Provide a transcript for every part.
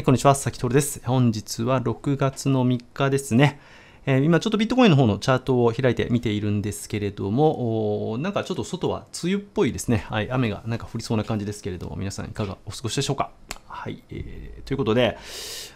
はい、こんにちは。佐々です。本日は6月の3日ですね。えー、今ちょっとビットコインの方のチャートを開いて見ているんですけれども、なんかちょっと外は梅雨っぽいですね。はい、雨がなんか降りそうな感じですけれども、皆さんいかがお過ごしでしょうか。はい、えー、ということで、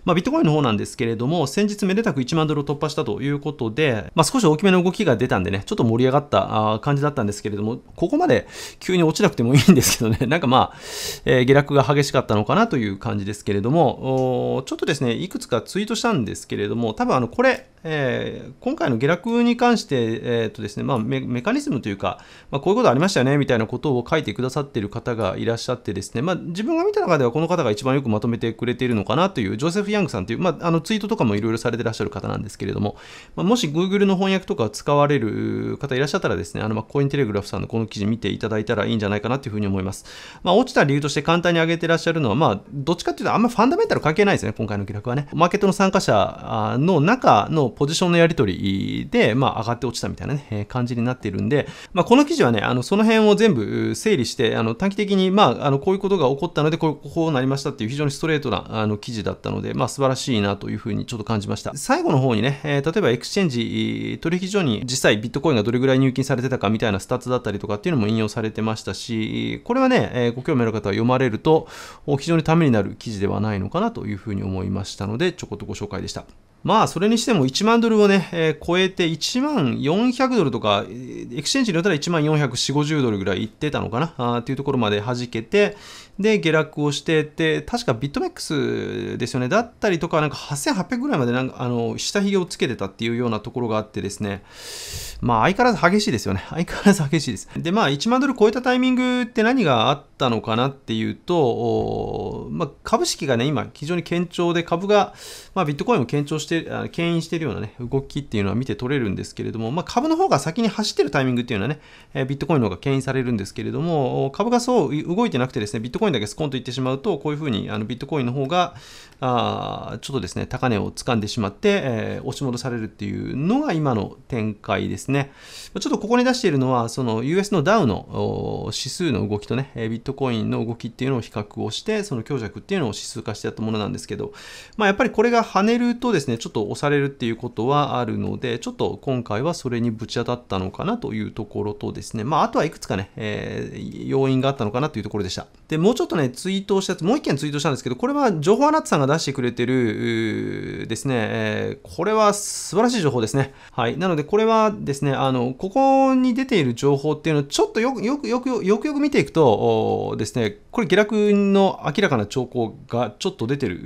まあ、ビットコインの方なんですけれども、先日めでたく1万ドルを突破したということで、まあ、少し大きめの動きが出たんでね、ちょっと盛り上がった感じだったんですけれども、ここまで急に落ちなくてもいいんですけどね、なんかまあ、えー、下落が激しかったのかなという感じですけれども、ちょっとですね、いくつかツイートしたんですけれども、多分あの、これ、えー、今回の下落に関して、えーとですねまあ、メカニズムというか、まあ、こういうことありましたよねみたいなことを書いてくださっている方がいらっしゃってですね、まあ、自分が見た中ではこの方が一番一番よくまとめてくれているのかなという、ジョセフ・ヤングさんという、まあ、あのツイートとかもいろいろされてらっしゃる方なんですけれども、まあ、もし Google の翻訳とか使われる方いらっしゃったらですね、あのまあコインテレグラフさんのこの記事見ていただいたらいいんじゃないかなというふうに思います。まあ、落ちた理由として簡単に挙げてらっしゃるのは、まあ、どっちかというとあんまファンダメンタル関係ないですね、今回の記録はね。マーケットの参加者の中のポジションのやり取りで、まあ、上がって落ちたみたいなね、感じになっているんで、まあ、この記事はね、あのその辺を全部整理して、あの短期的に、まあ、あのこういうことが起こったので、こうこうなりましたっていう非常にストレートなあの記事だったので、まあ、素晴らしいなというふうにちょっと感じました。最後の方にね、えー、例えばエクスチェンジ取引所に実際ビットコインがどれぐらい入金されてたかみたいなスタッツだったりとかっていうのも引用されてましたし、これはね、えー、ご興味ある方は読まれると非常にためになる記事ではないのかなというふうに思いましたので、ちょこっとご紹介でした。まあ、それにしても1万ドルをね、えー、超えて1万400ドルとか、エクスチェンジによったら1万440、50ドルぐらいいってたのかなあっていうところまで弾けて、で、下落をしてて、確かビットメックスですよね、だったりとか、なんか8800ぐらいまでなんかあの下髭をつけてたっていうようなところがあってですね、まあ相変わらず激しいですよね。相変わらず激しいです。で、まあ1万ドル超えたタイミングって何があったのかなっていうと、まあ、株式がね、今非常に堅調で株が、まあビットコインを堅調して、牽引しているようなね、動きっていうのは見て取れるんですけれども、まあ株の方が先に走ってるタイミングっていうのはね、ビットコインの方が牽引されるんですけれども、株がそう動いてなくてですね、ビットコインコインだけスコンといってしまうと、こういうふうにあのビットコインの方が、あちょっとですね、高値を掴んでしまって、えー、押し戻されるっていうのが今の展開ですね。ちょっとここに出しているのは、その US のダウの指数の動きとね、ビットコインの動きっていうのを比較をして、その強弱っていうのを指数化してやったものなんですけど、まあ、やっぱりこれが跳ねるとですね、ちょっと押されるっていうことはあるので、ちょっと今回はそれにぶち当たったのかなというところとですね、まあ、あとはいくつかね、えー、要因があったのかなというところでした。で、もちょっとね、ツイートしたやつ、もう一件ツイートしたんですけど、これは情報アナッツさんが出してくれてる、ですね、えー、これは素晴らしい情報ですね。はい。なので、これはですね、あの、ここに出ている情報っていうのを、ちょっとよくよくよくよくよく見ていくと、ですね、これ下落の明らかな兆候がちょっと出てる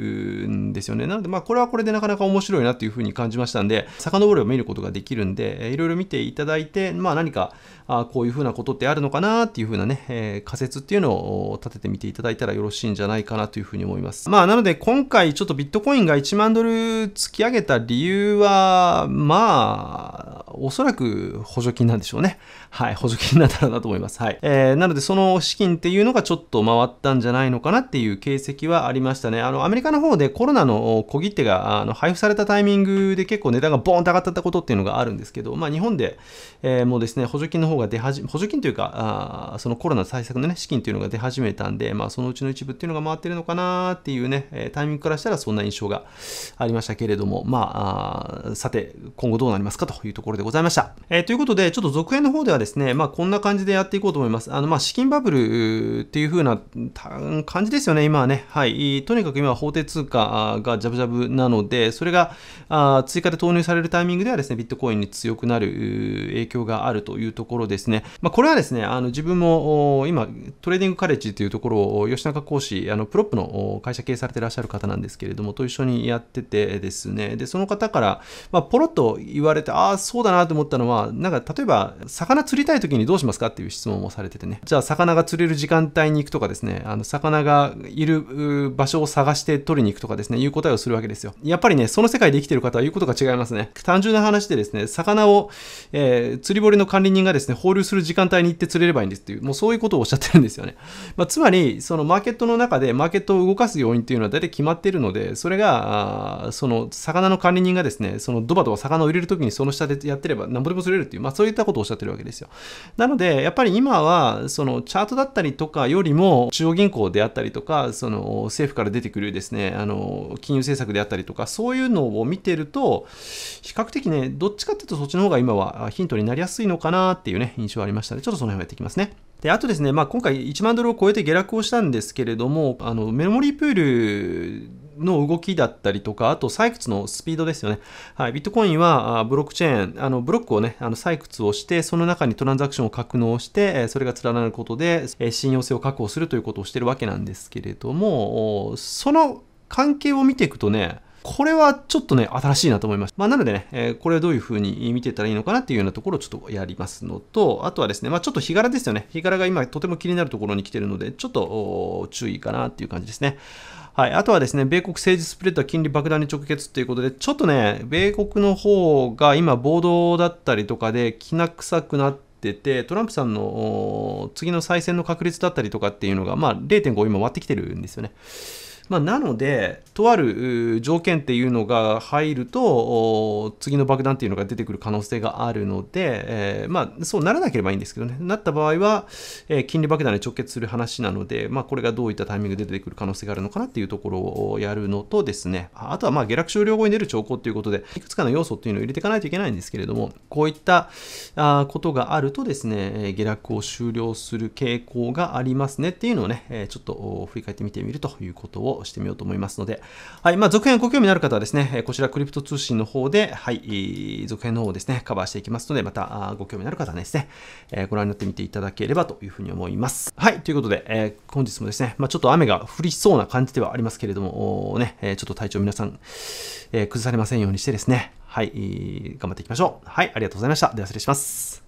んですよね。なので、まあ、これはこれでなかなか面白いなというふうに感じましたんで、遡れば見ることができるんで、いろいろ見ていただいて、まあ、何か、あこういうふうなことってあるのかなっていうふうなね、えー、仮説っていうのを立ててみみていただいたらよろしいんじゃないかなというふうに思います。まあ、なので今回ちょっとビットコインが1万ドル突き上げた理由は、まあ、おそらく補助金なんでしょうね。はい、補助金なんだろうなと思います。はい。えー、なのでその資金っていうのがちょっと回ったんじゃないのかなっていう形跡はありましたね。あの、アメリカの方でコロナの小切手があの配布されたタイミングで結構値段がボーンと上がったことっていうのがあるんですけど、まあ日本で、えー、もうですね、補助金の方が出始め、補助金というか、あそのコロナ対策のね、資金というのが出始めたんで、まあそのうちの一部っていうのが回ってるのかなっていうね、タイミングからしたらそんな印象がありましたけれども、まあ、あさて、今後どうなりますかというところでございました。えー、ということで、ちょっと続編の方ではですね、まあ、こんな感じでやっていこうと思います。あの、まあ、資金バブルっていう風な感じですよね、今はね。はい。とにかく今は法定通貨がジャブジャブなので、それがあ追加で投入されるタイミングではですね、ビットコインに強くなる影響があるというところですね。まあ、これはですね、あの自分も今、トレーディングカレッジというところを吉中講師、あのプロップの会社経営されていらっしゃる方なんですけれども、と一緒にやっててですね、で、その方から、まあ、ポロッと言われて、ああ、そうだな、なと思ったのは、なんか例えば、魚釣りたい時にどうしますかっていう質問もされててね。じゃあ、魚が釣れる時間帯に行くとかですね、あの、魚がいる場所を探して取りに行くとかですね、いう答えをするわけですよ。やっぱりね、その世界で生きてる方は言うことが違いますね。単純な話でですね、魚を、えー、釣り堀の管理人がですね、放流する時間帯に行って釣れればいいんですっていう、もうそういうことをおっしゃってるんですよね。まあ、つまり、そのマーケットの中で、マーケットを動かす要因っていうのは大体決まっているので、それが、その魚の管理人がですね、そのドバドバ魚を入れるときにその下でやっててればなんぼでも釣れるっていう、まあ、そういったことをおっしゃってるわけですよ。なので、やっぱり今は、そのチャートだったりとかよりも、中央銀行であったりとか、その政府から出てくるですね、あの、金融政策であったりとか、そういうのを見てると、比較的ね、どっちかっていうとそっちの方が今はヒントになりやすいのかなっていうね、印象ありましたの、ね。ちょっとその辺をやっていきますね。で、あとですね、まあ、今回1万ドルを超えて下落をしたんですけれども、あの、メモリープールの動きだったりとか、あと採掘のスピードですよね。はい、ビットコインはブロックチェーン、あのブロックをね、あの採掘をして、その中にトランザクションを格納して、それが連なることで信用性を確保するということをしてるわけなんですけれども、その関係を見ていくとね、これはちょっとね、新しいなと思いました。まあ、なのでね、えー、これどういうふうに見てたらいいのかなっていうようなところをちょっとやりますのと、あとはですね、まあ、ちょっと日柄ですよね。日柄が今とても気になるところに来てるので、ちょっと注意かなっていう感じですね。はい。あとはですね、米国政治スプレッドは金利爆弾に直結ということで、ちょっとね、米国の方が今、暴動だったりとかで、きな臭くなって、てトランプさんの次の再選の確率だったりとかっていうのが、まあ、0.5今割ってきてるんですよね。まあ、なので、とある条件っていうのが入ると、次の爆弾っていうのが出てくる可能性があるので、えー、まあ、そうならなければいいんですけどね、なった場合は、えー、金利爆弾に直結する話なので、まあ、これがどういったタイミングで出てくる可能性があるのかなっていうところをやるのとですね、あとはまあ下落終了後に出る兆候ということで、いくつかの要素っていうのを入れていかないといけないんですけれども、こういったことがあるとですね、下落を終了する傾向がありますねっていうのをね、ちょっと振り返ってみてみるということををしてみようと思いますので、はい、まあ、続編ご興味のある方はですね、こちらクリプト通信の方で、はい、続編の方をですね、カバーしていきますので、またご興味のある方はですね、えご覧になってみていただければというふうに思います。はい、ということで、え本日もですね、まあ、ちょっと雨が降りそうな感じではありますけれども、ね、えちょっと体調皆さん、え崩されませんようにしてですね、はい、頑張っていきましょう。はい、ありがとうございました。では失礼します。